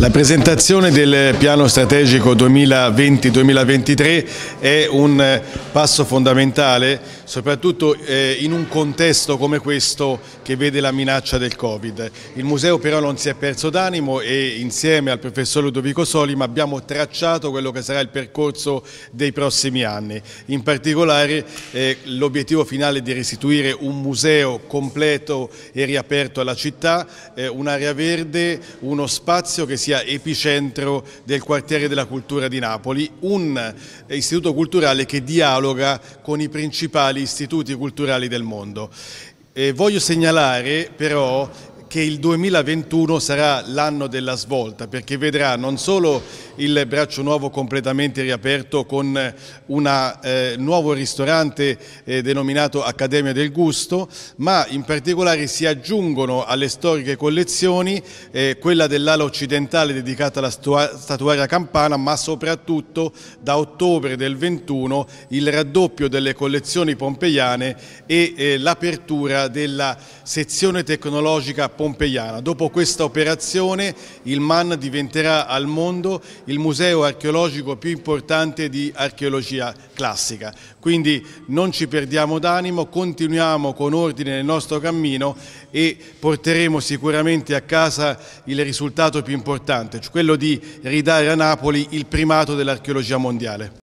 La presentazione del piano strategico 2020-2023 è un eh, passo fondamentale, soprattutto eh, in un contesto come questo che vede la minaccia del Covid. Il museo però non si è perso d'animo e insieme al professor Ludovico Solima abbiamo tracciato quello che sarà il percorso dei prossimi anni. In particolare eh, l'obiettivo finale è di restituire un museo completo e riaperto alla città, un'area verde, uno spazio che si sia epicentro del quartiere della cultura di Napoli, un eh, istituto culturale che dialoga con i principali istituti culturali del mondo. Eh, voglio segnalare però che il 2021 sarà l'anno della svolta perché vedrà non solo il braccio nuovo completamente riaperto con eh, un eh, nuovo ristorante eh, denominato Accademia del Gusto, ma in particolare si aggiungono alle storiche collezioni eh, quella dell'ala occidentale dedicata alla statuaria campana, ma soprattutto da ottobre del 21 il raddoppio delle collezioni pompeiane e eh, l'apertura della sezione tecnologica pompeiana. Dopo questa operazione il MAN diventerà al mondo il museo archeologico più importante di archeologia classica. Quindi non ci perdiamo d'animo, continuiamo con ordine nel nostro cammino e porteremo sicuramente a casa il risultato più importante, cioè quello di ridare a Napoli il primato dell'archeologia mondiale.